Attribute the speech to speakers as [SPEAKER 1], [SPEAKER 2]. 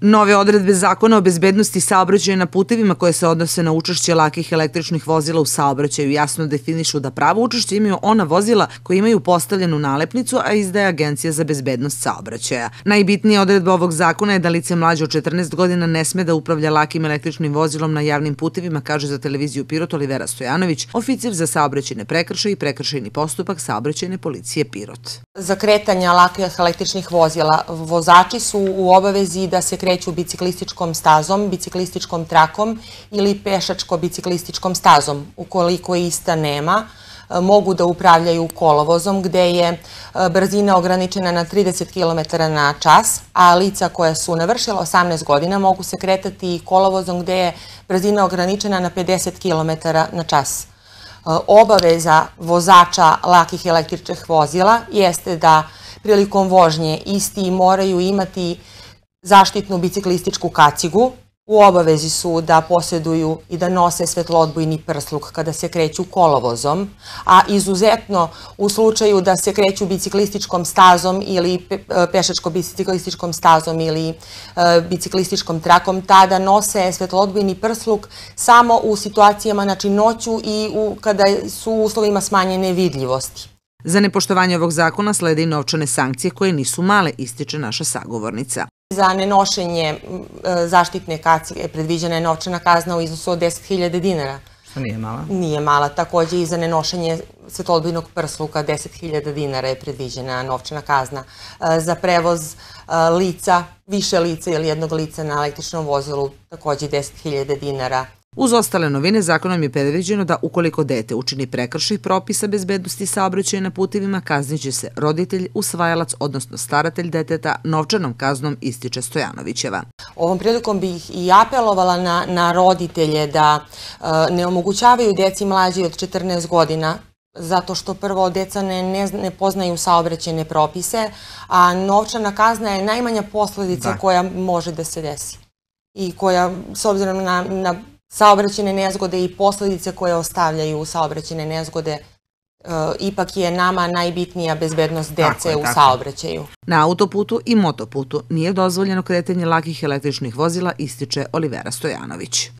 [SPEAKER 1] Nove odredbe zakona o bezbednosti saobraćaja na putevima koje se odnose na učešće lakih električnih vozila u saobraćaju jasno definišu da pravo učešće imaju ona vozila koje imaju postavljenu nalepnicu, a izdaje Agencija za bezbednost saobraćaja. Najbitnija odredba ovog zakona je da lice mlađe od 14 godina ne sme da upravlja lakim električnim vozilom na javnim putevima, kaže za televiziju Pirot Olivera Stojanović, oficir za saobraćajne prekršaje i prekršajni postupak saobraćajne policije Pirot.
[SPEAKER 2] Za kretanja lakih električnih vozila vozači su u obavezi da se kreću biciklističkom stazom, biciklističkom trakom ili pešačko-biciklističkom stazom. Ukoliko ista nema, e, mogu da upravljaju kolovozom gde je e, brzina ograničena na 30 km na čas, a lica koja su navršila 18 godina mogu se kretati kolovozom gde je brzina ograničena na 50 km na čas. E, obaveza vozača lakih električnih vozila jeste da prilikom vožnje isti moraju imati zaštitnu biciklističku kacigu, u obavezi su da posjeduju i da nose svetlodbojni prsluk kada se kreću kolovozom, a izuzetno u slučaju da se kreću biciklističkom stazom ili e, pešačko-biciklističkom stazom ili e, biciklističkom trakom, tada nose svetlodbojni prsluk samo u situacijama znači
[SPEAKER 1] noću i u, kada su u uslovima smanjene vidljivosti. Za nepoštovanje ovog zakona slede i novčane sankcije koje nisu male, ističe naša sagovornica
[SPEAKER 2] za nenošenje e, zaštitne kacige predviđena je novčana kazna u iznosu od 10.000 dinara. Što nije mala? Nije mala. Takođe i za nenošenje svetolbinog prsluka 10.000 dinara je predviđena novčana kazna. E, za prevoz e, lica, više lica ili jednog lica na električnom vozilu takođe 10.000 dinara
[SPEAKER 1] Uz ostale novine, zakonom je predviđeno da ukoliko dete učini prekršaj propisa bezbednosti saobraćaja na putevima, kazniće se roditelj, usvajalac, odnosno staratelj deteta, novčanom kaznom ističe Stojanovićeva.
[SPEAKER 2] Ovom prilikom bih i apelovala na, na roditelje da eh, ne omogućavaju deci mlađi od 14 godina zato što prvo deca ne, ne, poznaju saobraćene propise, a novčana kazna je najmanja posledica da. koja može da se desi i koja, s obzirom na, na saobraćene nezgode i posledice koje ostavljaju saobraćene nezgode e, ipak je nama najbitnija bezbednost dece u saobraćaju.
[SPEAKER 1] Na autoputu i motoputu nije dozvoljeno kretanje lakih električnih vozila, ističe Olivera Stojanović.